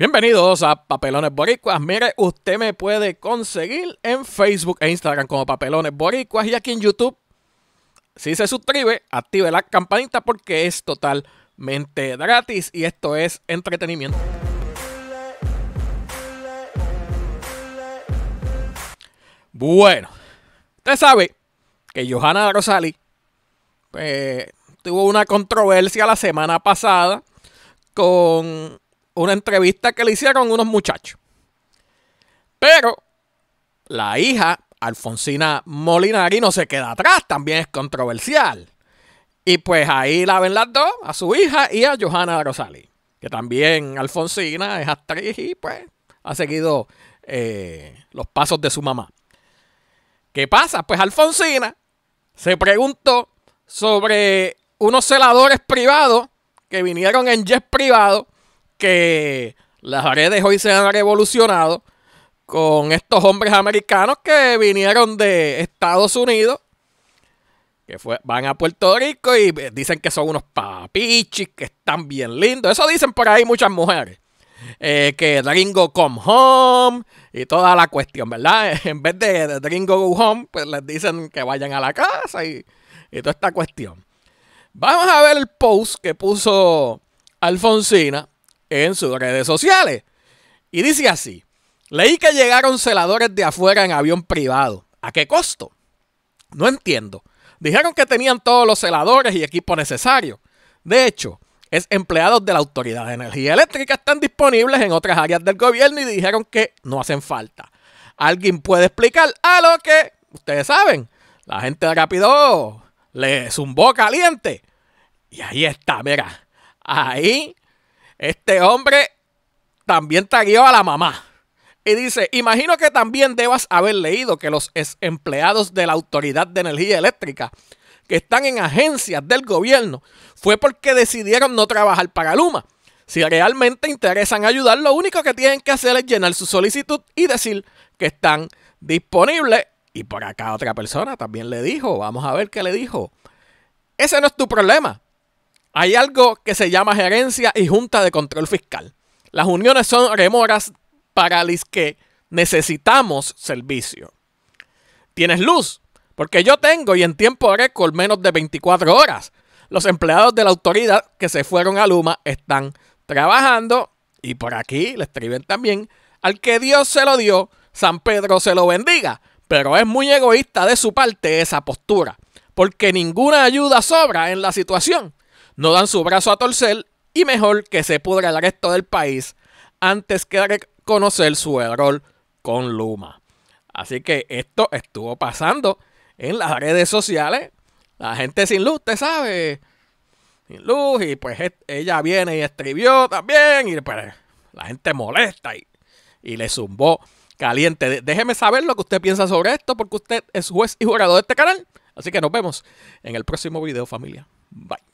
Bienvenidos a Papelones Boricuas. Mire, usted me puede conseguir en Facebook e Instagram como Papelones Boricuas y aquí en YouTube. Si se suscribe, active la campanita porque es totalmente gratis y esto es entretenimiento. Bueno, usted sabe que Johanna Rosali eh, tuvo una controversia la semana pasada con una entrevista que le hicieron unos muchachos. Pero la hija, Alfonsina Molinari, no se queda atrás, también es controversial. Y pues ahí la ven las dos, a su hija y a Johanna Rosali, que también Alfonsina es actriz y pues ha seguido eh, los pasos de su mamá. ¿Qué pasa? Pues Alfonsina se preguntó sobre unos celadores privados que vinieron en jet privado que las redes hoy se han revolucionado con estos hombres americanos que vinieron de Estados Unidos, que fue, van a Puerto Rico y eh, dicen que son unos papichis, que están bien lindos. Eso dicen por ahí muchas mujeres. Eh, que Dringo come home y toda la cuestión, ¿verdad? En vez de, de Dringo go home, pues les dicen que vayan a la casa y, y toda esta cuestión. Vamos a ver el post que puso Alfonsina en sus redes sociales. Y dice así, leí que llegaron celadores de afuera en avión privado. ¿A qué costo? No entiendo. Dijeron que tenían todos los celadores y equipo necesario. De hecho, es empleados de la Autoridad de Energía Eléctrica están disponibles en otras áreas del gobierno y dijeron que no hacen falta. ¿Alguien puede explicar a lo que ustedes saben? La gente de Rápido le zumbó caliente. Y ahí está, mira. Ahí este hombre también tagueó a la mamá. Y dice, imagino que también debas haber leído que los empleados de la Autoridad de Energía Eléctrica que están en agencias del gobierno fue porque decidieron no trabajar para Luma. Si realmente interesan ayudar, lo único que tienen que hacer es llenar su solicitud y decir que están disponibles. Y por acá otra persona también le dijo, vamos a ver qué le dijo. Ese no es tu problema. Hay algo que se llama gerencia y junta de control fiscal. Las uniones son remoras para las que necesitamos servicio. ¿Tienes luz? Porque yo tengo y en tiempo récord menos de 24 horas. Los empleados de la autoridad que se fueron a Luma están trabajando y por aquí le escriben también al que Dios se lo dio, San Pedro se lo bendiga. Pero es muy egoísta de su parte esa postura, porque ninguna ayuda sobra en la situación no dan su brazo a Torcel y mejor que se pudra el resto del país antes que reconocer su error con Luma. Así que esto estuvo pasando en las redes sociales. La gente sin luz, usted sabe. Sin luz, y pues ella viene y escribió también. Y pues la gente molesta y, y le zumbó caliente. Déjeme saber lo que usted piensa sobre esto, porque usted es juez y jurado de este canal. Así que nos vemos en el próximo video, familia. Bye.